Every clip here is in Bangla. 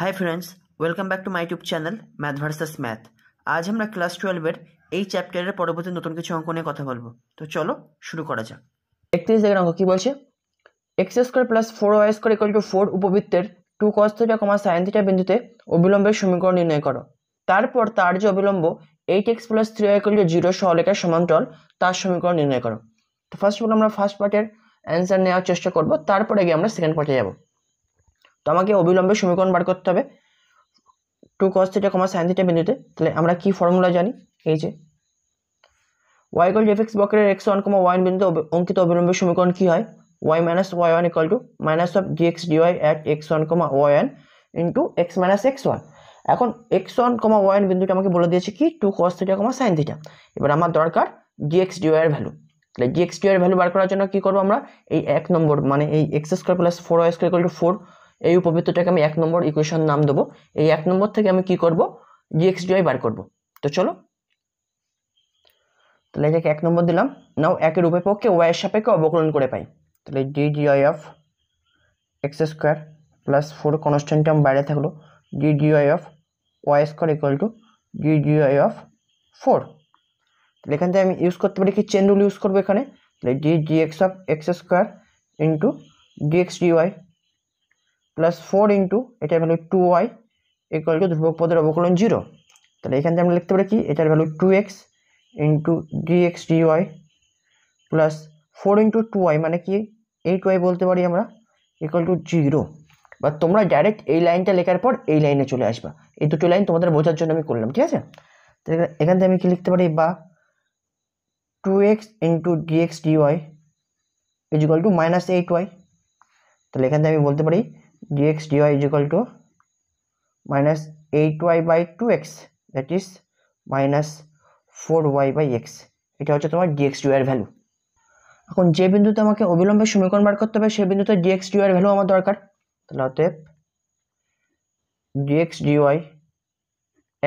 high friends welcome back to my YouTube channel math versus math আজ আমরা ক্লাস টুয়েলভের এই চ্যাপ্টারের পরবর্তী নতুন কিছু অঙ্ক নিয়ে কথা বলবো তো চলো শুরু করা যাক একত্রিশ জায়গার অঙ্ক কী বলছে x square plus four y square equal to four উপবৃত্তের two cos theta comma sine theta বিন্দুতে অবিলম্বের সমীকরণ নির্ণয় করো তারপর তার যে অবিলম্ব eight x plus three y equal to zero সহলেখার সমান্তরাল তার সমীকরণ নির্ণয় করো তো ফার্স্ট অফ অল আমরা ফার্স্ট পার্টের অ্যান্সার নেওয়ার চেষ্টা করবো তারপরে গিয়ে আমরা সেকেন্ড পার্টে যাবো তো আমাকে অবিলম্বে সমীকরণ বার করতে হবে two cos theta comma sine theta বিন্দুতে তাহলে আমরা কি ফর্মুলা জানি এই যে ওয়াই ইকল এফ এক্স বক্রের এক্স ওয়ান কমা ওয়ান বিন্দুতে অঙ্কিত অবিলম্বে সমীকরণ কী হয় y minus y one equal to minus of d x dy at x one comma y one into x minus x one এখন এক্স ওয়ান কমা ওয়ান বিন্দুটা আমাকে বলে দিয়েছে কি two cos theta comma sine theta এবার আমার দরকার ডিএক্স ডিওয়াইয়ের ভ্যালু তাহলে ডিএক্স ডিওয়াইয়ের ভ্যালু বার করার জন্য কী করবো আমরা এই এক নম্বর মানে এই x square plus four y square equal to four এই উপবৃত্তটাকে আমি এক নম্বর ইকুয়েশন নাম দেবো এই এক নম্বর থেকে আমি কি করব জিএক্স ডিওয়াই বার করব তো চলো তাহলে এটাকে এক নম্বর দিলাম নাও একের উপপক্ষে ওয়াইয়ের সাপেক্ষে অবকলন করে পাই তাহলে d d y of x square plus four constant term বাইরে থাকলো d d y of y square equal to d d y of four তাহলে এখান থেকে আমি ইউজ করতে পারি কি চেন রুল ইউজ করবো এখানে তাহলে d d x of x square into d x d y plus four into এটার value two y equal to ধ্রুবক পদের অবকলন জিরো তাহলে এখান থেকে আমরা লিখতে পারি কি এটার value two x into d x d y plus four into two y মানে কি এইট ওয়াই বলতে পারি আমরা ইকুয়াল টু জিরো বা তোমরা ডাইরেক্ট এই লাইনটা লেখার পর এই লাইনে চলে আসবা এই দুটো লাইন তোমাদের বোঝার জন্য আমি করলাম ঠিক আছে তাহলে এখান থেকে আমি কি লিখতে পারি বা two x into d x d y is equal to minus eight y তাহলে এখান থেকে আমি বলতে পারি dx dy is equal to minus 8y by 2x that is minus 4y by x এটা হচ্ছে তোমার dx dy এর ভ্যালু এখন যে বিন্দুতে আমাকে অবিলম্বে সমীকরণ বার করতে হবে সেই বিন্দুতে dx dy এর ভ্যালু আমার দরকার তাহলে অতএব dx dy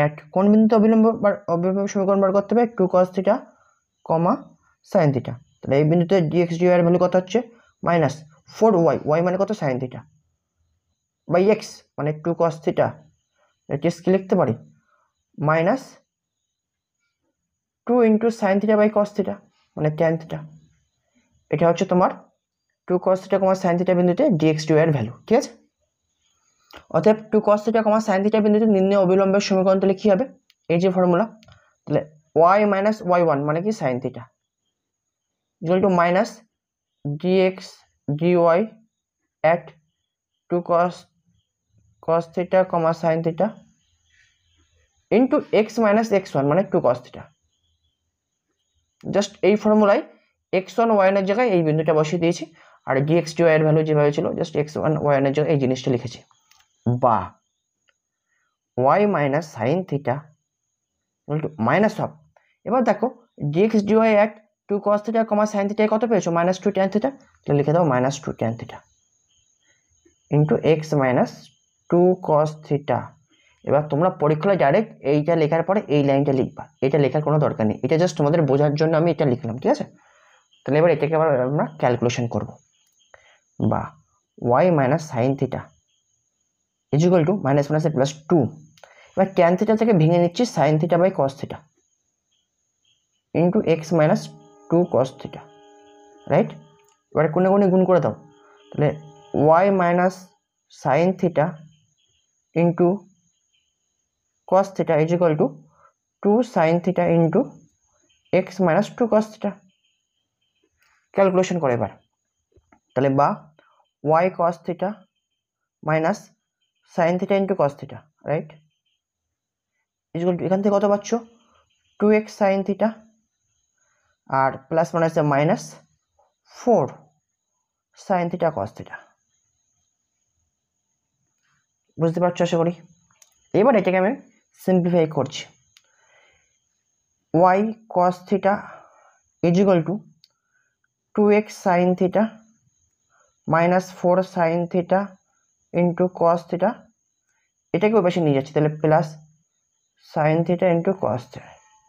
এট কোন বিন্দুতে অবিলম্বে অবিলম্ব সমীকরণ বার করতে হবে টু cos θ কমা sin θ তাহলে এই বিন্দুতে dx dy এর ভ্যালু কত হচ্ছে মাইনাস ফোর ওয়াই ওয়াই মানে কত sin θ বাই এক্স মানে টু কস থিটা এটি কি লিখতে পারি minus two into sine theta by cos theta মানে ট্যান থিটা এটা হচ্ছে তোমার two cos theta comma sine theta বিন্দুতে ডিএক্স টু এর ভ্যালু ঠিক আছে অতএব two cos theta comma sine theta বিন্দুতে নিম্ন অবিলম্বের সমীকরণ তাহলে কী হবে এই যে ফর্মুলা তাহলে ওয়াই মাইনাস ওয়াই ওয়ান মানে কি sine theta equal to minus dx dy at two cos cos theta comma sin theta into x minus x1 মানে 2 cos theta জাস্ট এই ফর্মুলায় x1 y1 এর জায়গায় এই বিন্দুটা বসিয়ে দিয়েছি আর dx dy এর ভ্যালু যেভাবে ছিল জাস্ট x1 y1 এর জায়গায় এই জিনিসটা লিখেছি বা y minus sin theta equal to minus half এবার দেখো dx dy at 2 cos theta comma sin theta কত পেয়েছো 2 tan theta তাহলে লিখে দাও 2 tan theta into x minus two cos theta এবার তোমরা পরীক্ষায় ডাইরেক্ট এইটা লেখার পরে এই লাইনটা লিখবা এটা লেখার কোনো দরকার নেই এটা জাস্ট তোমাদের বোঝার জন্য আমি এটা লিখলাম ঠিক আছে তাহলে এবার এটাকে আবার আমরা ক্যালকুলেশন করব বা y minus sine theta is equal to minus মাইনাসে প্লাস টু এবার ট্যান থিটা থেকে ভেঙে নিচ্ছি sine theta by cos theta into x minus two cos theta right এবার কোনে কোনে গুণ করে দাও তাহলে y minus sine theta into cos theta is equal to two sine theta into x minus two cos theta calculation করে এবার তাহলে বা y cos theta minus sine theta into cos theta right is equal to এখান থেকে কত পাচ্ছ টু এক্স সাইন থিটা আর প্লাস মাইনাসে minus four sine theta cos theta বুঝতে পারছো আশা করি এবার এটাকে আমি সিম্পলিফাই করছি y cos theta is equal to two x sine theta minus four sine theta into cos theta এটাকে ওই পাশে নিয়ে যাচ্ছি তাহলে plus sine theta into cos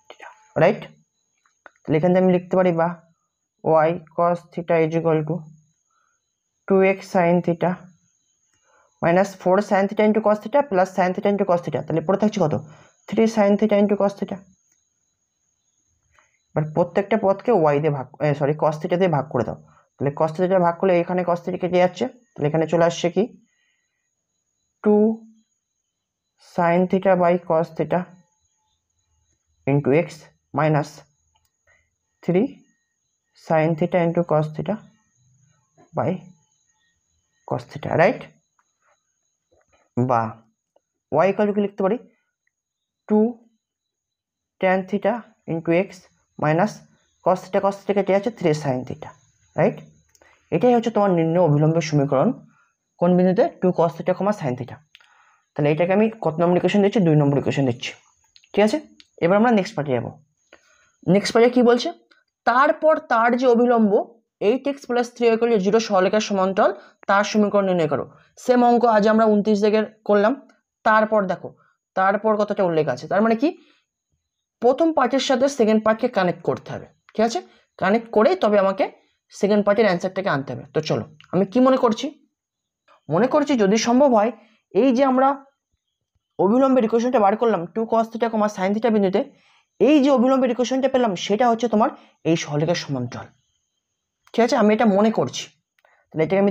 theta right তাহলে এখান থেকে আমি লিখতে পারি বা y cos theta is equal to two x sine theta minus four sine theta into cos theta plus sine theta into cos theta তাহলে পড়ে থাকছে কত three sine theta into cos theta এবার প্রত্যেকটা পথকে ওয়াই দিয়ে ভাগ সরি কস থিটা দিয়ে ভাগ করে দাও তাহলে কস থিটা ভাগ করলে এখানে কস থিটা কেটে যাচ্ছে তাহলে এখানে চলে আসছে কি two sine theta by cos theta into x minus three sine theta into cos theta by cos theta right বা ওয়াই কি লিখতে পারি two tan theta into x minus cos theta cos theta কেটে আছে থ্রি সাইন থিটা রাইট এটাই হচ্ছে তোমার নিম্ন অবিলম্বের সমীকরণ কোন বিন্দুতে two cos theta comma sine theta তাহলে এটাকে আমি কত নম্বর ইকুয়েশন দিচ্ছি দুই নম্বর ইকুয়েশন দিচ্ছি ঠিক আছে এবার আমরা নেক্সট পার্টে যাবো নেক্সট পার্টে কী বলছে তারপর তার যে অবিলম্ব eight x plus three equal zero সরলেখার সমান্তরাল তার সমীকরণ নির্ণয় করো সেম অঙ্ক আজ আমরা উনত্রিশ থেকে করলাম তারপর দেখো তারপর কতটা উল্লেখ আছে তার মানে কি প্রথম পার্টের সাথে সেকেন্ড পার্টকে কানেক্ট করতে হবে ঠিক আছে কানেক্ট করেই তবে আমাকে সেকেন্ড পার্টের অ্যান্সারটাকে আনতে হবে তো চলো আমি কি মনে করছি মনে করছি যদি সম্ভব হয় এই যে আমরা অবিলম্বের ইকুয়েশনটা বার করলাম two cos theta comma sine theta বিন্দুতে এই যে অবিলম্বের ইকুয়েশনটা পেলাম সেটা হচ্ছে তোমার এই সরলেখার সমান্তরাল ঠিক আছে আমি এটা মনে করছি তাহলে এটাকে আমি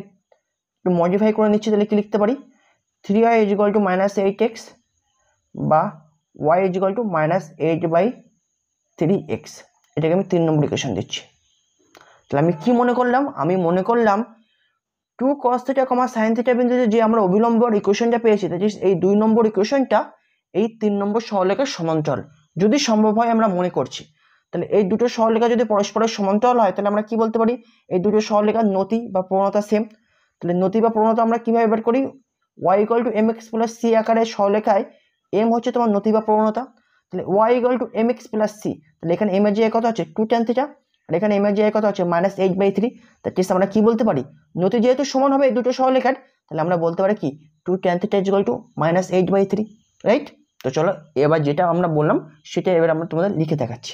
একটু মডিফাই করে নিচ্ছি তাহলে কি লিখতে পারি three y is equal to minus eight x বা y is equal to minus eight by three x এটাকে আমি তিন নম্বর ইকুয়েশন দিচ্ছি তাহলে আমি কি মনে করলাম আমি মনে করলাম two cos theta comma sine theta বিন্দুতে যে আমরা অবিলম্বর ইকুয়েশনটা পেয়েছি তাই এই দুই নম্বর ইকুয়েশনটা এই তিন নম্বর সহলেখের সমান্তরাল যদি সম্ভব হয় আমরা মনে করছি তাহলে এই দুটো সরলরেখা যদি পরস্পরের সমান্তরাল হয় তাহলে আমরা কি বলতে পারি এই দুটো সরলরেখার নতি বা প্রবণতা সেম তাহলে নতি বা প্রবণতা আমরা কীভাবে বের করি y equal to m x plus c আকারে সরলরেখায় এম হচ্ছে তোমার নতি বা প্রবণতা তাহলে y equal to m x plus c তাহলে এখানে এর জিআই কত আছে টু টেন থিটা আর এখানে এর জিআই কত আছে মাইনাস এইট বাই থ্রি তার আমরা কী বলতে পারি নতি যেহেতু সমান হবে এই দুটো সরলরেখার তাহলে আমরা বলতে পারি কি two tan theta is equal to minus eight by three right তো চলো এবার যেটা আমরা বললাম সেটা এবার আমরা তোমাদের লিখে দেখাচ্ছি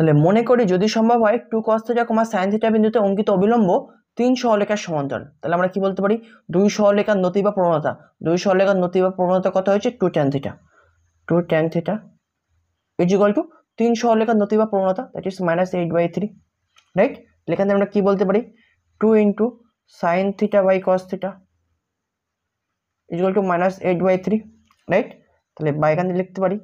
তাহলে মনে করি যদি সম্ভব হয় two cos theta comma sine theta বিন্দুতে অঙ্কিত অবিলম্ব তিন সহলেখার সমান্তরাল তাহলে আমরা কি বলতে পারি দুই সহলেখার নতি বা প্রবণতা দুই সহলেখার নতি বা প্রবণতা কত হয়েছে two tan theta two tan theta is equal to তিন সহলেখার নতি বা প্রবণতা that is minus eight by three right এখান আমরা কী বলতে পারি two into sine theta by cos theta is equal to minus eight by three right তাহলে বা এখানে লিখতে পারি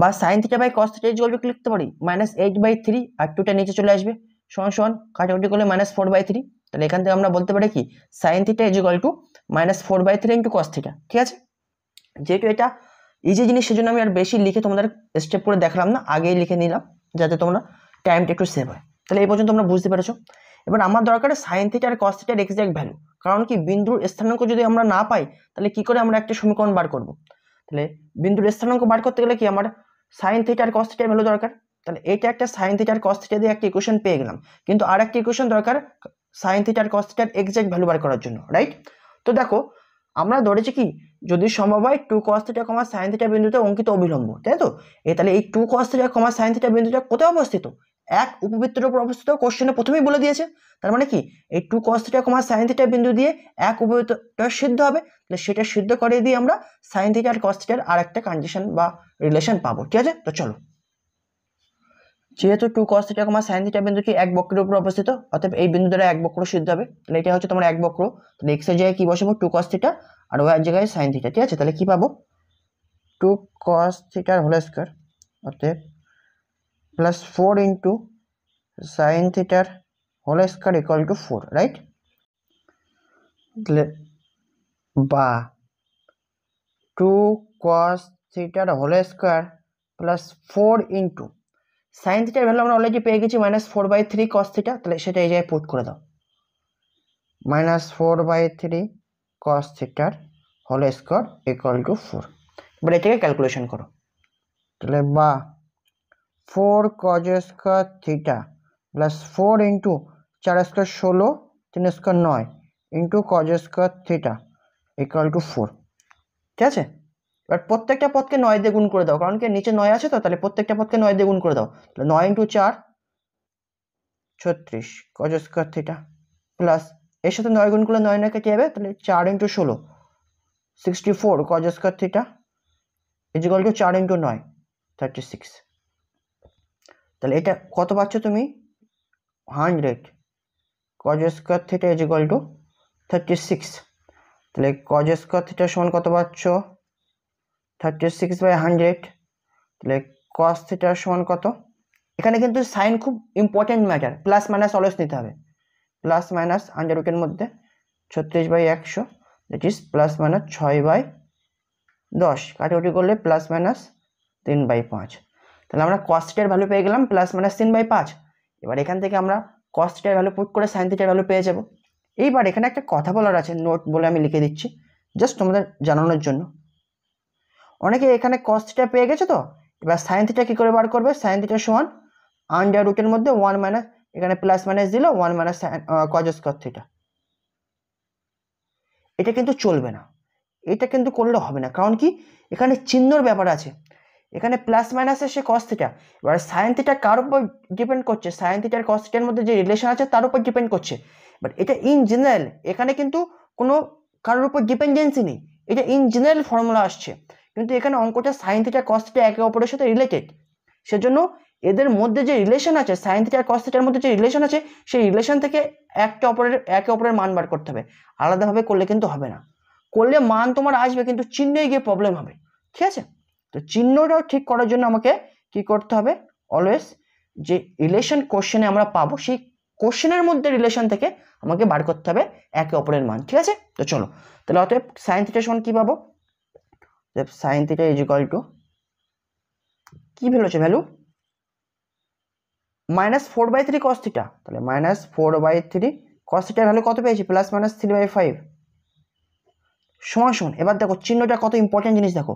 বা sine theta by cos theta equal to লিখতে পারি মাইনাস এইট বাই থ্রি আর টুটা নিচে চলে আসবে সমান সমান কাটাকুটি করলে মাইনাস ফোর বাই থ্রি তাহলে এখান থেকে আমরা বলতে পারি কি sine theta equal to minus four by three into cos theta ঠিক আছে যেহেতু এটা এই যে জিনিস সেজন্য আমি আর বেশি লিখে তোমাদের স্টেপ করে দেখালাম না আগেই লিখে নিলাম যাতে তোমরা টাইমটা একটু সেভ হয় তাহলে এই পর্যন্ত তোমরা বুঝতে পেরেছো এবার আমার দরকার সাইন থিটা আর কস থিটার এক্সাক্ট ভ্যালু কারণ কি বিন্দুর স্থানাঙ্ক যদি আমরা না পাই তাহলে কি করে আমরা একটা সমীকরণ বার করবো তাহলে বিন্দুর স্থানাঙ্ক বার করতে গেলে কি আমার সাইন থিটার কস থিটার ভ্যালু দরকার তাহলে এটা একটা সাইন থিটার কস থিটা দিয়ে একটা ইকুয়েশন পেয়ে গেলাম কিন্তু আর একটা ইকুয়েশন দরকার সাইন থিটার কস থিটার এক্সাক্ট ভ্যালু বার করার জন্য রাইট তো দেখো আমরা ধরেছি কি যদি সম্ভব হয় two cos theta comma sine theta বিন্দুতে অঙ্কিত অবিলম্ব তাই তো এ তাহলে এই two cos theta comma sine theta বিন্দুটা কোথায় অবস্থিত এক উপবৃত্তের উপর অবস্থিত কোশ্চেনে প্রথমেই বলে দিয়েছে তার মানে কি এই two cos theta comma sine theta বিন্দু দিয়ে এক উপবৃত্তটা সিদ্ধ হবে তাহলে সেটা সিদ্ধ করে দিয়ে আমরা সাইন থিটা আর কস থিটার আর একটা কন্ডিশন বা রিলেশন পাবো ঠিক আছে তো চলো যেহেতু two cos theta comma sine theta বিন্দুটি এক বক্রের উপর অবস্থিত অর্থাৎ এই বিন্দু দ্বারা এক বক্র সিদ্ধ হবে তাহলে এটা হচ্ছে তোমার এক বক্র তাহলে এর জায়গায় কী বসাবো টু কস থিটা আর ওয়ার জায়গায় সাইন থিটা ঠিক আছে তাহলে কী পাবো টু কস থিটার হোল স্কোয়ার অতএব plus 4 into sine theta whole square equal to 4 right বা 2 cos theta whole square plus 4 into sine থিটার ভ্যালু আমরা অলরেডি পেয়ে গেছি minus four by three cos theta তাহলে সেটা এই জায়গায় পুট করে দাও minus four by three cos থিটার whole square equal to four এবার এটাকে ক্যালকুলেশন করো তাহলে বা four cos square theta plus four into চার স্কোয়ার ষোলো তিন স্কোয়ার নয় into cos square theta equal to four ঠিক আছে এবার প্রত্যেকটা পদকে নয় দিয়ে গুণ করে দাও কারণ কি নিচে নয় আছে তো তাহলে প্রত্যেকটা পদকে নয় দিয়ে গুণ করে দাও তাহলে নয় ইন্টু চার ছত্রিশ কজ স্কোয়ার থিটা প্লাস এর সাথে নয় গুণ করলে নয় নয়কে কী হবে তাহলে চার ইন্টু ষোলো sixty four cos square theta is equal to চার ইন্টু নয় থার্টি সিক্স তাহলে এটা কত পাচ্ছ তুমি hundred cos square theta is equal to thirty six তাহলে কজ স্কোয়ার থিটার সমান কত পাচ্ছ থার্টি সিক্স বাই হান্ড্রেড তাহলে কস থেটার সমান কত এখানে কিন্তু সাইন খুব ইম্পর্টেন্ট ম্যাটার প্লাস মাইনাস অলস নিতে হবে প্লাস মাইনাস আন্ডার রুটের মধ্যে ছত্রিশ বাই একশো দ্যাট ইজ প্লাস মাইনাস ছয় বাই দশ কাটাকুটি করলে প্লাস মাইনাস তিন বাই পাঁচ তাহলে আমরা কস্টের ভ্যালু পেয়ে গেলাম প্লাস মাইনাস তিন বাই পাঁচ এবার এখান থেকে আমরা কস্টের ভ্যালু পুট করে সাইন থিটার ভ্যালু পেয়ে যাব এইবার এখানে একটা কথা বলার আছে নোট বলে আমি লিখে দিচ্ছি জাস্ট তোমাদের জানানোর জন্য অনেকে এখানে কস্টটা পেয়ে গেছে তো এবার সাইন থিটা কী করে বার করবে সাইন থিটা সমান আন্ডার রুটের মধ্যে ওয়ান মাইনাস এখানে প্লাস মাইনাস দিল ওয়ান মাইনাস কজস কর থিটা এটা কিন্তু চলবে না এটা কিন্তু করলে হবে না কারণ কি এখানে চিহ্নর ব্যাপার আছে এখানে প্লাস মাইনাস এসে কস থিটা এবার সাইন থিটা কার উপর ডিপেন্ড করছে সাইন থিটার কস থিটার মধ্যে যে রিলেশন আছে তার উপর ডিপেন্ড করছে বাট এটা ইন জেনারেল এখানে কিন্তু কোনো কারোর উপর ডিপেন্ডেন্সি নেই এটা ইন জেনারেল ফর্মুলা আসছে কিন্তু এখানে অঙ্কটা সাইন থিটা কস থিটা একে অপরের সাথে রিলেটেড সেজন্য এদের মধ্যে যে রিলেশন আছে সাইন থিটার কস থিটার মধ্যে যে রিলেশন আছে সেই রিলেশন থেকে একটা অপরের একে অপরের মান বার করতে হবে আলাদাভাবে করলে কিন্তু হবে না করলে মান তোমার আসবে কিন্তু চিহ্নই গিয়ে প্রবলেম হবে ঠিক আছে তো চিহ্নটাও ঠিক করার জন্য আমাকে কি করতে হবে অলওয়েজ যে রিলেশন কোশ্চেনে আমরা পাবো সেই কোশ্চেনের মধ্যে রিলেশন থেকে আমাকে বার করতে হবে একে অপরের মান ঠিক আছে তো চলো তাহলে অতএব সাইন থিটার সমান কী পাবো অতএব সাইন থিটা ইজ টু কী ভ্যালু আছে value minus four by three cos theta তাহলে minus four by three cos থিটার ভ্যালু কত পেয়েছি plus minus three by five সমান সমান এবার দেখো চিহ্নটা কত ইম্পর্টেন্ট জিনিস দেখো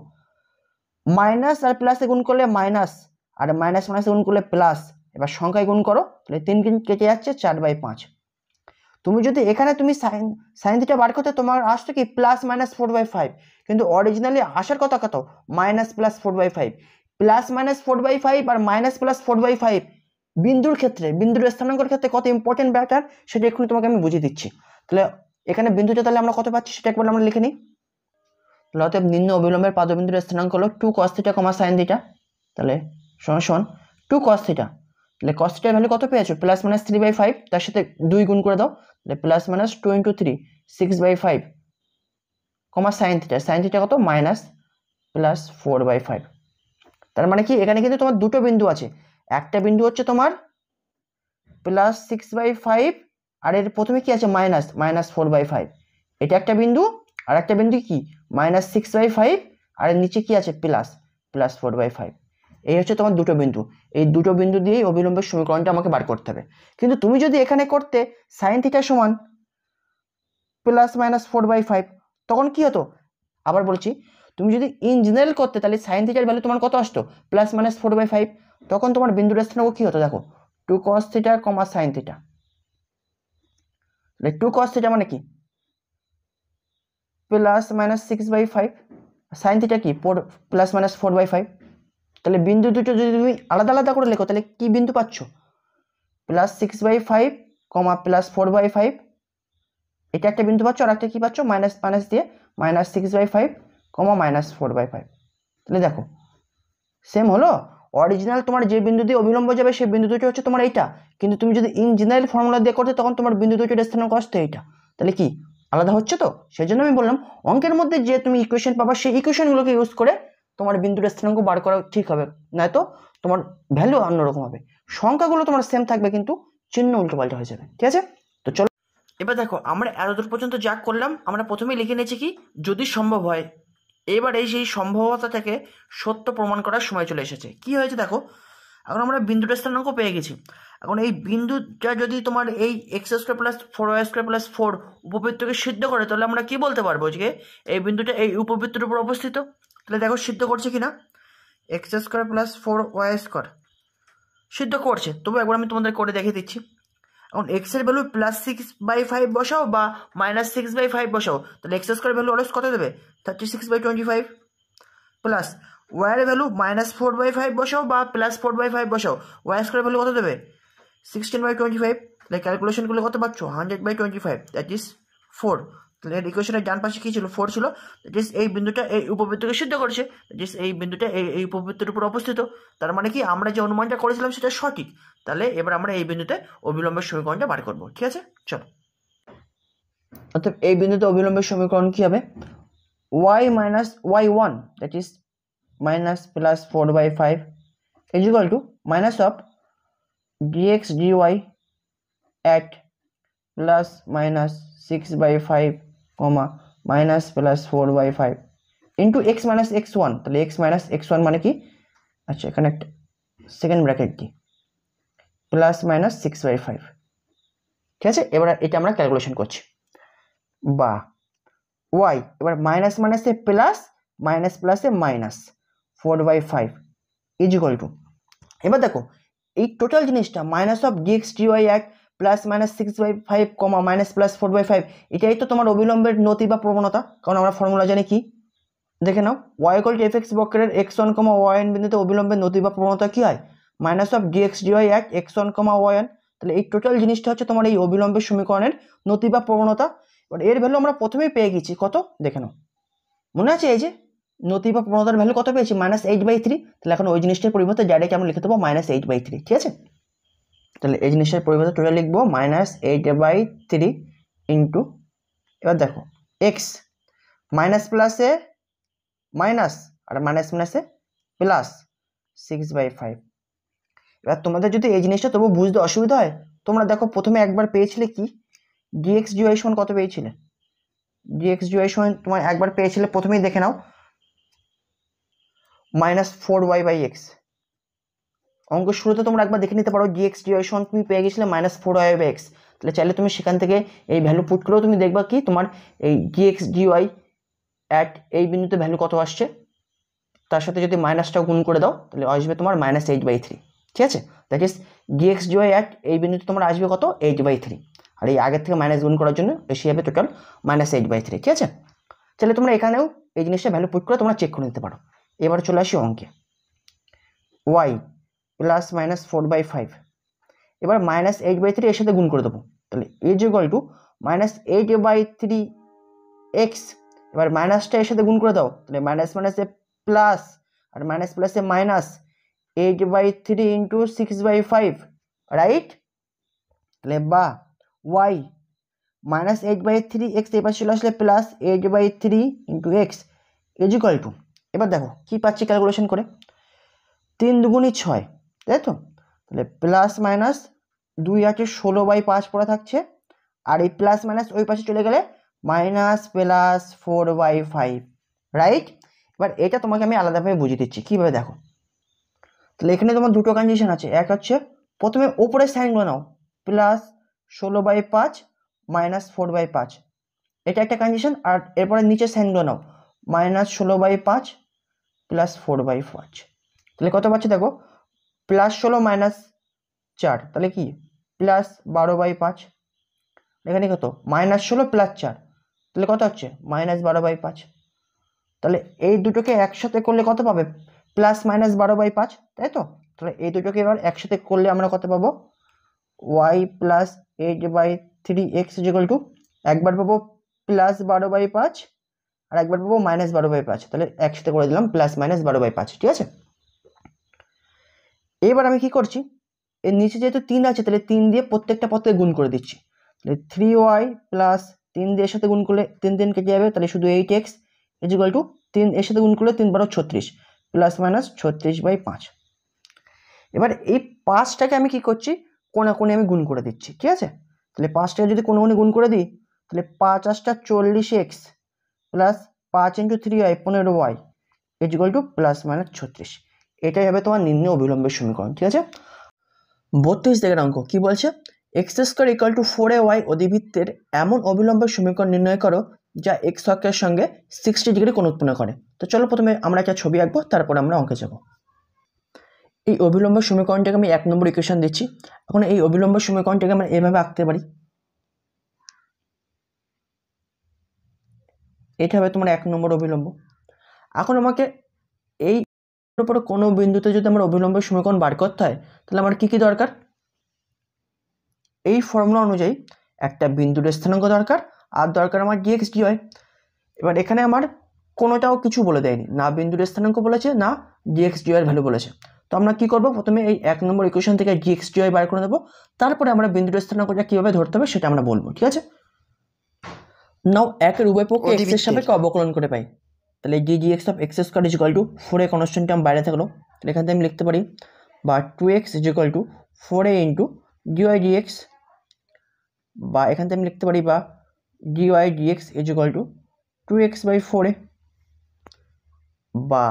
মাইনাস আর প্লাসে গুণ করলে মাইনাস আর মাইনাস মাইনাসে গুণ করলে প্লাস এবার সংখ্যায় গুণ করো তাহলে তিন তিন কেটে যাচ্ছে চার বাই পাঁচ তুমি যদি এখানে তুমি সাইন সাইন থিটা বার করতে তোমার আসতো কি plus minus four by five কিন্তু অরিজিনালি আসার কথা কত minus plus four by five plus minus four by five আর minus plus four by five বিন্দুর ক্ষেত্রে বিন্দুর স্থানাঙ্কর ক্ষেত্রে কত ইম্পর্টেন্ট ব্যাটার সেটা এক্ষুনি তোমাকে আমি বুঝিয়ে দিচ্ছি তাহলে এখানে বিন্দুটা তাহলে আমরা কত পাচ্ছি সেটা একবার আমরা লিখে নিই লতএব নিম্ন অবিলম্বের পাদবিন্দুর স্থানাঙ্ক হলো টু কস্থিটা কমা সাইন দিটা তাহলে শোন শোন টু কস্থিটা তাহলে কস্থিটার ভ্যালু কত পেয়েছো plus minus three by five তার সাথে দুই গুণ করে দাও তাহলে plus minus two into three six by five comma sine theta sine theta কত minus plus four by five তার মানে কি এখানে কিন্তু তোমার দুটো বিন্দু আছে একটা বিন্দু হচ্ছে তোমার প্লাস সিক্স বাই ফাইভ আর এর প্রথমে কি আছে minus minus four by five এটা একটা বিন্দু আর একটা বিন্দু কি মাইনাস সিক্স বাই ফাইভ আর নিচে কি আছে plus plus four by five এই হচ্ছে তোমার দুটো বিন্দু এই দুটো বিন্দু দিয়েই অবিলম্বের সমীকরণটা আমাকে বার করতে হবে কিন্তু তুমি যদি এখানে করতে সাইন থিটা সমান plus minus four by five তখন কি হতো আবার বলছি তুমি যদি ইন জেনারেল করতে তাহলে সাইন থিটার ভ্যালু তোমার কত আসতো plus minus four by five তখন তোমার বিন্দুটা স্থানাঙ্ক কী হতো দেখো two cos theta comma sine theta two cos theta মানে কি plus minus six by five sine theta কি four plus minus four by five তাহলে বিন্দু দুটো যদি তুমি আলাদা আলাদা করে লেখো তাহলে কি বিন্দু পাচ্ছ plus six by five comma plus four by five এটা একটা বিন্দু পাচ্ছ আর একটা কী পাচ্ছ মাইনাস মাইনাস দিয়ে minus six by five comma minus four by five তাহলে দেখো সেম হলো অরিজিনাল তোমার যে বিন্দু দিয়ে অবিলম্ব যাবে সেই বিন্দু দুটো হচ্ছে তোমার এইটা কিন্তু তুমি যদি ইন জেনারেল ফর্মুলা দিয়ে করতে তখন তোমার বিন্দু দুটো স্থানাঙ্ক আসতো এইটা তাহলে কি আলাদা হচ্ছে তো সেই জন্য আমি বললাম অঙ্কের মধ্যে যে তুমি ইকুয়েশন পাবা সেই ইকুয়েশনগুলোকে ইউজ করে তোমার বিন্দুর স্থানাঙ্ক বার করা ঠিক হবে নয়তো তোমার ভ্যালু অন্যরকম হবে সংখ্যাগুলো তোমার সেম থাকবে কিন্তু চিহ্ন উল্টোপাল্টা হয়ে যাবে ঠিক আছে তো চলো এবার দেখো আমরা এতদূর পর্যন্ত যা করলাম আমরা প্রথমেই লিখে নিয়েছি কি যদি সম্ভব হয় এবার এই সেই সম্ভবতা থেকে সত্য প্রমাণ করার সময় চলে এসেছে কি হয়েছে দেখো এখন আমরা বিন্দুটা স্থানাঙ্ক পেয়ে গেছি এখন এই বিন্দুটা যদি তোমার এই x square plus four y square plus four উপবৃত্তকে সিদ্ধ করে তাহলে আমরা কি বলতে পারবো যে এই বিন্দুটা এই উপবৃত্তর উপর অবস্থিত তাহলে দেখো সিদ্ধ করছে কি না x square plus four y square সিদ্ধ করছে তবু একবার আমি তোমাদের করে দেখিয়ে দিচ্ছি এখন এক্সের value plus six by five বসাও বা মাইনাস সিক্স বাই ফাইভ বসাও তাহলে এক্স স্কোয়ার ভ্যালু অলস কত দেবে thirty six by twenty five plus এর value minus four by five বসাও বা প্লাস ফোর বাই ফাইভ বসাও ওয়াই স্কোয়ার ভ্যালু কত দেবে সিক্সটিন বাই টোয়েন্টি ফাইভ তাহলে ক্যালকুলেশনগুলো কত পাচ্ছ hundred by twenty five that is four তাহলে এর ইকুয়েশনের ডান পাশে কী ছিল ফোর ছিল দ্যাট ইস এই বিন্দুটা এই উপবৃত্তকে সিদ্ধ করেছে দ্যাট ইস এই বিন্দুটা এই এই উপবৃত্তের উপর অবস্থিত তার মানে কি আমরা যে অনুমানটা করেছিলাম সেটা সঠিক তাহলে এবার আমরা এই বিন্দুতে অবিলম্বের সমীকরণটা বার করবো ঠিক আছে চলো অর্থাৎ এই বিন্দুতে অবিলম্বের সমীকরণ কী হবে y minus y one that is minus plus four by five is equal to minus of dx dy at plus minus 6 by 5 comma minus plus 4 by 5 into x minus x1 তাহলে x minus x1 মানে কি আচ্ছা এখানে একটা সেকেন্ড ব্র্যাকেট দিই plus minus six by five ঠিক আছে এবার এটা আমরা ক্যালকুলেশন করছি বা ওয়াই এবার মাইনাস মাইনাসে প্লাস মাইনাস প্লাসে minus four by five is equal to এবার দেখো এই টোটাল জিনিসটা minus of d x t y এক plus minus six by five comma minus plus four by five এটাই তো তোমার অবিলম্বের নতি বা প্রবণতা কারণ আমরা ফর্মুলা জানি কি দেখে নাও ওয়াইকল এফ এক্স বক্রের এক্স ওয়ান কমা এন বিন্দুতে অবিলম্বের নতি বা প্রবণতা কী হয় মাইনাস অফ ডিএক্স ডিওয়াই এক এক্স ওয়ান কমা এন তাহলে এই টোটাল জিনিসটা হচ্ছে তোমার এই অবিলম্বের সমীকরণের নতি বা প্রবণতা এবার এর ভ্যালু আমরা প্রথমেই পেয়ে গেছি কত দেখে নাও মনে আছে এই যে নতি বা প্রবণতার ভ্যালু কত পেয়েছি মাইনাস এইট বাই থ্রি তাহলে এখন ওই জিনিসটার পরিবর্তে ডাইরেক্ট আমি লিখে দেবো মাইনাস এইট বাই থ্রি ঠিক আছে তাহলে এই জিনিসটার পরিবর্তে টোটাল লিখবো minus eight by three into এবার দেখো এক্স মাইনাস প্লাসে মাইনাস আর মাইনাস মাইনাসে প্লাস সিক্স বাই ফাইভ এবার তোমাদের যদি এই জিনিসটা তবু বুঝতে অসুবিধা হয় তোমরা দেখো প্রথমে একবার পেয়েছিলে কি ডিএক্স ডিওয়াই সমান কত পেয়েছিলে ডিএক্স ডিওয়াই সমান তোমার একবার পেয়েছিলে প্রথমেই দেখে নাও minus four y by x অঙ্ক শুরুতে তোমরা একবার দেখে নিতে পারো ডিএক্স ডিওয়াই সমান তুমি পেয়ে গেছিলে minus four y by x তাহলে চাইলে তুমি সেখান থেকে এই ভ্যালু পুট করেও তুমি দেখবা কি তোমার এই ডিএক্স ডিওয়াই অ্যাট এই বিন্দুতে ভ্যালু কত আসছে তার সাথে যদি মাইনাসটাও গুণ করে দাও তাহলে আসবে তোমার মাইনাস এইট বাই থ্রি ঠিক আছে that is d x dy at এই বিন্দুতে তোমার আসবে কত এইট বাই থ্রি আর এই আগের থেকে মাইনাস গুণ করার জন্য বেশি হবে total minus eight by three ঠিক আছে তাহলে তোমরা এখানেও এই জিনিসটা ভ্যালু পুট করে তোমরা চেক করে নিতে পারো এবার চলে আসি অঙ্কে y + -4/5 এবার -8/3 এর সাথে গুণ করে দেব তাহলে a = -8/3 x এবার माइनसটা এর সাথে গুণ করে দাও তাহলে माइनस माइनस ए प्लस আর minus plus a minus 8/3 * 6/5 right তাহলে b y - 8/3 x এবার চলে আসলে + 8/3 * x = এবার দেখো কি পাচ্ছি ক্যালকুলেশন করে তিন দুগুণই ছয় তাই তো তাহলে প্লাস মাইনাস দুই আছে ষোলো বাই পাঁচ পড়া থাকছে আর এই প্লাস মাইনাস ওই পাশে চলে গেলে minus plus four by five right এবার এটা তোমাকে আমি আলাদাভাবে বুঝিয়ে দিচ্ছি কীভাবে দেখো তাহলে এখানে তোমার দুটো কন্ডিশন আছে এক হচ্ছে প্রথমে ওপরের সাইনগুলো নাও প্লাস ষোলো বাই পাঁচ মাইনাস ফোর বাই পাঁচ এটা একটা কন্ডিশন আর এরপরে নিচের সাইনগুলো নাও মাইনাস ষোলো বাই পাঁচ প্লাস ফোর বাই পাঁচ তাহলে কত পাচ্ছি দেখো প্লাস ষোলো মাইনাস চার তাহলে কি প্লাস বারো বাই পাঁচ এখানে কত মাইনাস ষোলো প্লাস চার তাহলে কত হচ্ছে মাইনাস বারো বাই পাঁচ তাহলে এই দুটোকে একসাথে করলে কত পাবে প্লাস মাইনাস বারো বাই পাঁচ তাই তো তাহলে এই দুটোকে এবার একসাথে করলে আমরা কত পাবো y plus eight by three x is equal to একবার পাবো প্লাস বারো বাই পাঁচ আর একবার পাবো মাইনাস বারো বাই পাঁচ তাহলে একসাথে করে দিলাম প্লাস মাইনাস বারো বাই পাঁচ ঠিক আছে এবার আমি কি করছি এর নিচে যেহেতু তিন আছে তাহলে তিন দিয়ে প্রত্যেকটা পথে গুণ করে দিচ্ছি তাহলে থ্রি ওয়াই প্লাস তিন দিয়ে এর সাথে গুণ করলে তিন তিন কেটে যাবে তাহলে শুধু eight x is equal to তিন এর সাথে গুণ করলে তিন বারো ছত্রিশ প্লাস মাইনাস ছত্রিশ বাই পাঁচ এবার এই পাঁচটাকে আমি কি করছি কোনা কোণে আমি গুণ করে দিচ্ছি ঠিক আছে তাহলে পাঁচটাকে যদি কোনো কোণে গুণ করে দিই তাহলে পাঁচ আটটা চল্লিশ এক্স প্লাস পাঁচ ইন্টু থ্রি ওয়াই পনেরো y is equal to plus minus ছত্রিশ এটাই হবে তোমার নির্ণয় অবিলম্বের সমীকরণ ঠিক আছে বত্রিশ থেকে অঙ্ক কী বলছে x square equal to four a y অধিবৃত্তের এমন অবিলম্বের সমীকরণ নির্ণয় করো যা এক্স অক্ষের সঙ্গে সিক্সটি ডিগ্রি কোণ উৎপন্ন করে তো চলো প্রথমে আমরা একটা ছবি আঁকবো তারপর আমরা অঙ্কে যাব এই অবিলম্ব সমীকরণটাকে আমি এক নম্বর ইকুয়েশন দিচ্ছি এখন এই অবিলম্ব সমীকরণটাকে আমরা এভাবে আঁকতে পারি এটা হবে তোমার এক নম্বর অবিলম্ব এখন আমাকে এই উপরে কোনো বিন্দুতে যদি আমার অবিলম্বের সমীকরণ বার করতে হয় তাহলে আমার কী কী দরকার এই ফর্মুলা অনুযায়ী একটা বিন্দুর স্থানাঙ্ক দরকার আর দরকার আমার ডিএক্স ডি হয় এবার এখানে আমার কোনোটাও কিছু বলে দেয়নি না বিন্দুর স্থানাঙ্ক বলেছে না ডিএক্স ডিওয়ের ভ্যালু বলেছে তো আমরা কী করবো প্রথমে এই এক নম্বর ইকুয়েশন থেকে ডিএক্স ডিওয়াই বার করে দেবো তারপরে আমরা বিন্দুর স্থানাঙ্কটা কীভাবে ধরতে হবে সেটা আমরা বলবো ঠিক আছে নাও একের উভয় পক্ষে এক্স এর সাপেক্ষে অবকলন করে পাই তাহলে d d x of x square is equal to four a constant term বাইরে থাকলো তাহলে এখান থেকে আমি লিখতে পারি বা two x is equal to four a into d y x বা এখান থেকে আমি লিখতে পারি বা d y x is equal to two x by four a বা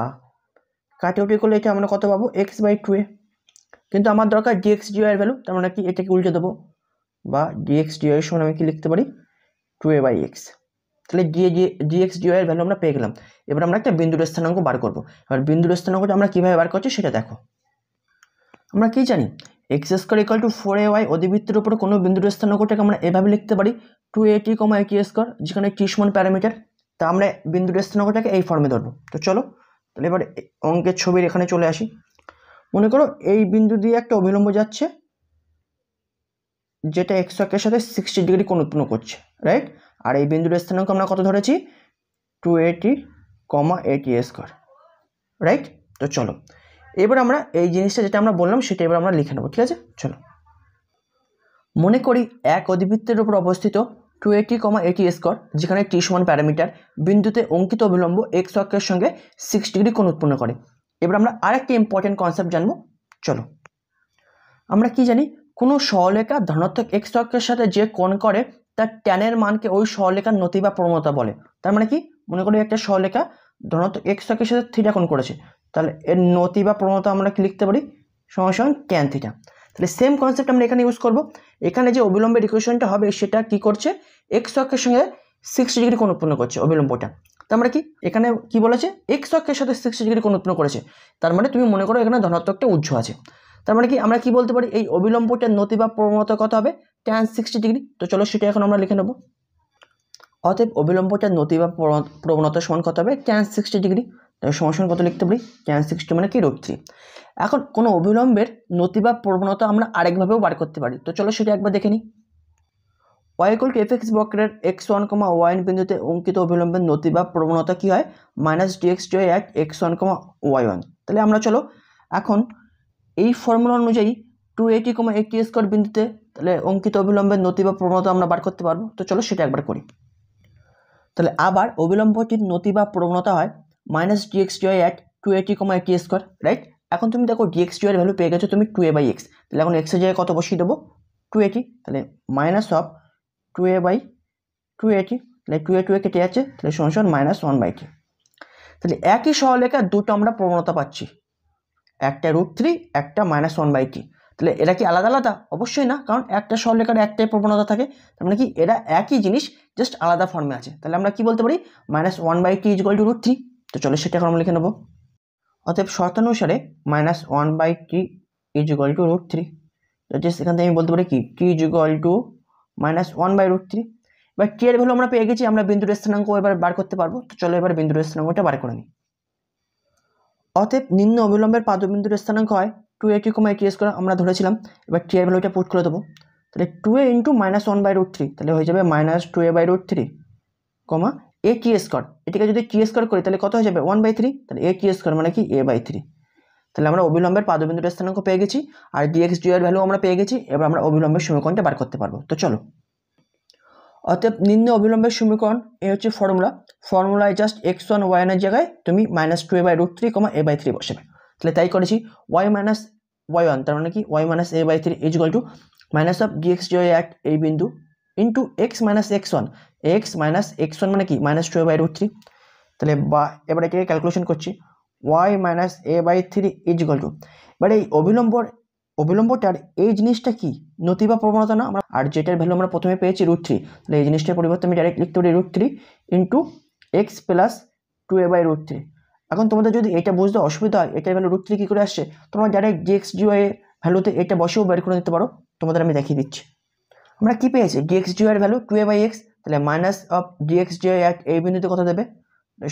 উঠে করলে এটা আমরা কত পাবো এক্স বাই টু এ কিন্তু আমার দরকার ডিএক্স ডিওয়াই এর ভ্যালু তার মানে কি এটাকে উল্টে দেবো বা ডিএক্স ডিওয়াই সমান আমি কি লিখতে পারি টু এ বাই এক্স তাহলে ডিএ ডিএক্স এর ভ্যালু আমরা পেয়ে গেলাম এবার আমরা একটা বিন্দুর স্থানাঙ্ক বার করবো এবার বিন্দুর স্থানাঙ্কটা আমরা কীভাবে বার করছি সেটা দেখো আমরা কী জানি x square equal to four a y অধিবৃত্তের উপর কোনো বিন্দুর স্থানাঙ্কটাকে আমরা এভাবে লিখতে পারি টু এ টি কমা কি স্কোয়ার যেখানে টি সমান প্যারামিটার তা আমরা বিন্দুর স্থানাঙ্কটাকে এই ফর্মে ধরবো তো চলো তাহলে এবার অঙ্কের ছবির এখানে চলে আসি মনে করো এই বিন্দু দিয়ে একটা অভিলম্ব যাচ্ছে যেটা এক্স অক্ষের সাথে সিক্সটি ডিগ্রি কোণ উৎপন্ন করছে রাইট আর এই বিন্দুর স্থানাঙ্ক আমরা কত ধরেছি two a t comma a t square right তো চলো এবার আমরা এই জিনিসটা যেটা আমরা বললাম সেটা এবার আমরা লিখে নেবো ঠিক আছে চলো মনে করি এক অধিবৃত্তের উপর অবস্থিত two a t comma a t square যেখানে টি সমান প্যারামিটার বিন্দুতে অঙ্কিত অবিলম্ব এক্স অক্ষের সঙ্গে সিক্স ডিগ্রি কোণ উৎপন্ন করে এবার আমরা আরেকটি ইম্পর্টেন্ট কনসেপ্ট জানবো চলো আমরা কি জানি কোনো সরলেখা ধনাত্মক এক্স অক্ষের সাথে যে কোণ করে তার ট্যানের মানকে ওই সরলেখার নথি বা প্রবণতা বলে তার মানে কি মনে করি একটা সরলেখা ধনাত্মক এক্স অক্ষের সাথে থিটা কোণ করেছে তাহলে এর নথি বা প্রবণতা আমরা কি লিখতে পারি সমান সমান ট্যান থিটা তাহলে সেম কনসেপ্ট আমরা এখানে ইউজ করব এখানে যে অবিলম্বের ইকুয়েশনটা হবে সেটা কি করছে এক্স অক্ষের সঙ্গে সিক্সটি ডিগ্রি কোণ উৎপন্ন করছে অবিলম্বটা তার মানে কি এখানে কি বলেছে এক্স অক্ষের সাথে সিক্সটি ডিগ্রি কোণ উৎপন্ন করেছে তার মানে তুমি মনে করো এখানে ধনাত্মকটা উজ্জ্ব আছে তার মানে কি আমরা কি বলতে পারি এই অবিলম্বটার নতি বা প্রবণতা কত হবে ট্যান সিক্সটি ডিগ্রি তো চলো সেটা এখন আমরা লিখে নেব অতএব অবিলম্বটার নতি বা প্রবণতা সমান কত হবে ট্যান সিক্সটি ডিগ্রি সমান কত লিখতে পারি ট্যান সিক্সটি মানে কি রোড থ্রি এখন কোনো অবিলম্বের নতি বা প্রবণতা আমরা আরেকভাবেও বার করতে পারি তো চলো সেটা একবার দেখে নিই ওয়াইকুল টু এফ এক্স বক্রের এক্স ওয়ান কমা ওয়াইন বিন্দুতে অঙ্কিত অবিলম্বের নতি বা প্রবণতা কী হয় মাইনাস ডি এক্স ডি এক x one comma y one তাহলে আমরা চলো এখন এই ফর্মুলা অনুযায়ী two a t comma a t square বিন্দুতে তাহলে অঙ্কিত অবিলম্বের নথি বা প্রবণতা আমরা বার করতে পারবো তো চলো সেটা একবার করি তাহলে আবার অবিলম্বটির নথি বা প্রবণতা হয় মাইনাস ডিএক্স জয় at two a t comma a t square right এখন তুমি দেখো ডিএক্স জয়ের ভ্যালু পেয়ে গেছো তুমি টু এ বাই এক্স তাহলে এখন এক্সের জায়গায় কত বসিয়ে দেবো টু এটি তাহলে minus of two a by two a t তাহলে টু এ টু এ কেটে যাচ্ছে তাহলে সমান সমান মাইনাস ওয়ান বাই টি তাহলে একই সহলেখা দুটো আমরা প্রবণতা পাচ্ছি একটা রুট থ্রি একটা মাইনাস ওয়ান বাই টি তাহলে এরা কি আলাদা আলাদা অবশ্যই না কারণ একটা সরলেখার একটাই প্রবণতা থাকে তার মানে কি এরা একই জিনিস জাস্ট আলাদা ফর্মে আছে তাহলে আমরা কি বলতে পারি minus one by t is equal to root three তো চলো সেটা এখন আমরা লিখে নেবো অতএব শর্তানুসারে minus one by t is equal to root three তো জাস্ট এখান থেকে আমি বলতে পারি কি t is equal to minus one by root three এবার টি এর ভ্যালু আমরা পেয়ে গেছি আমরা বিন্দুর স্থানাঙ্ক এবার বার করতে পারবো তো চলো এবার বিন্দুর স্থানাঙ্কটা বার করে নিই অতএব নিম্ন অবিলম্বের পাদবিন্দুর স্থানাঙ্ক হয় টু এ টি কমা এটি স্কোয়ার আমরা ধরেছিলাম এবার টি এর ভ্যালুটা পুট করে দেবো তাহলে two a into minus one by root three তাহলে হয়ে যাবে minus two a by root three comma a কি স্কোয়ার এটিকে যদি কি স্কোয়ার করি তাহলে কত হয়ে যাবে ওয়ান বাই থ্রি তাহলে এ কি স্কোয়ার মানে কি এ বাই থ্রি তাহলে আমরা অবিলম্বের পাদবিন্দুর স্থানাঙ্ক পেয়ে গেছি আর ডিএক্স ডি এর ভ্যালু আমরা পেয়ে গেছি এবার আমরা অবিলম্বের সমীকরণটা বার করতে পারবো তো চলো অতএব নিম্ন অবিলম্বের সমীকরণ এ হচ্ছে ফর্মুলা ফর্মুলায় জাস্ট এক্স ওয়ান ওয়ানের জায়গায় তুমি minus two a by root three comma a by three বসাবে তাহলে তাই করেছি ওয়াই মাইনাস ওয়াই ওয়ান তার মানে কি y minus a by three is equal to minus of d x জয় অ্যাট এই বিন্দু into x minus x one x minus x one মানে কি minus two a by root three তাহলে বা এবারে এটাকে ক্যালকুলেশন করছি y minus a by three is equal to এবার এই অবিলম্বর অবিলম্বটার এই জিনিসটা কি নথি বা প্রবণতা না আমরা আর যেটার ভ্যালু আমরা প্রথমে পেয়েছি রুট থ্রি তাহলে এই জিনিসটার পরিবর্তে আমি ডাইরেক্ট লিখতে পারি root three into x plus two a by root three এখন তোমাদের যদি এটা বুঝতে অসুবিধা হয় এটার ভ্যালু রুট থ্রি কী করে আসছে তোমরা ডাইরেক্ট ডিএক্স এর ভ্যালুতে এটা বসেও বের করে নিতে পারো তোমাদের আমি দেখিয়ে দিচ্ছি আমরা কী পেয়েছি ডিএক্স এর value two a by x তাহলে মাইনাস অফ ডিএক্স জিও অ্যাট এই বিন্দুতে কথা দেবে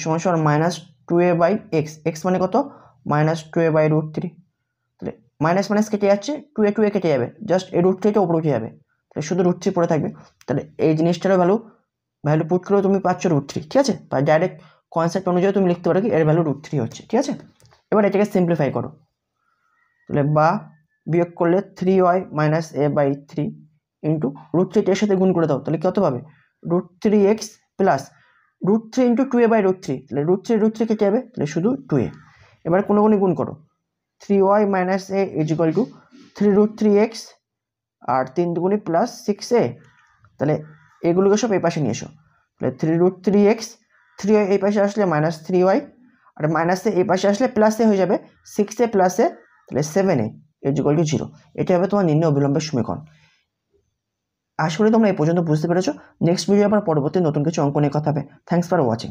সমস্যা minus two a by x x মানে কত minus two a by root three minus minus কেটে যাচ্ছে টু এ টু এ কেটে যাবে জাস্ট এ রুট থেকে উপরে উঠে যাবে তাহলে শুধু রুট থ্রি পড়ে থাকবে তাহলে এই জিনিসটারও ভ্যালু ভ্যালু পুট করেও তুমি পাচ্ছ রুট থ্রি ঠিক আছে বা ডাইরেক্ট কনসেপ্ট অনুযায়ী তুমি লিখতে পারো কি এর ভ্যালু রুট থ্রি হচ্ছে ঠিক আছে এবার এটাকে সিম্পলিফাই করো তাহলে বা বিয়োগ করলে three y minus a by three into root three এর সাথে গুণ করে দাও তাহলে কত পাবে root three x plus root three into two a by root three তাহলে রুট থ্রি রুট থ্রি কেটে যাবে তাহলে শুধু টু এ এবার কোনো কোনো গুণ করো three y minus a is equal to three root three x আর তিন দুগুণি প্লাস সিক্স এ তাহলে এগুলোকে সব এই পাশে নিয়ে এসো তাহলে three root three x three y এই পাশে আসলে মাইনাস থ্রি ওয়াই আর মাইনাস এ এই পাশে আসলে প্লাসে হয়ে যাবে সিক্স এ প্লাসে তাহলে seven a is equal to zero এটা হবে তোমার নিম্ন অবিলম্বের সমীকরণ আশা করি তোমরা এই পর্যন্ত বুঝতে পেরেছো নেক্সট ভিডিও আমার পরবর্তী নতুন কিছু অঙ্ক নিয়ে কথা হবে থ্যাংকস ফর ওয়াচিং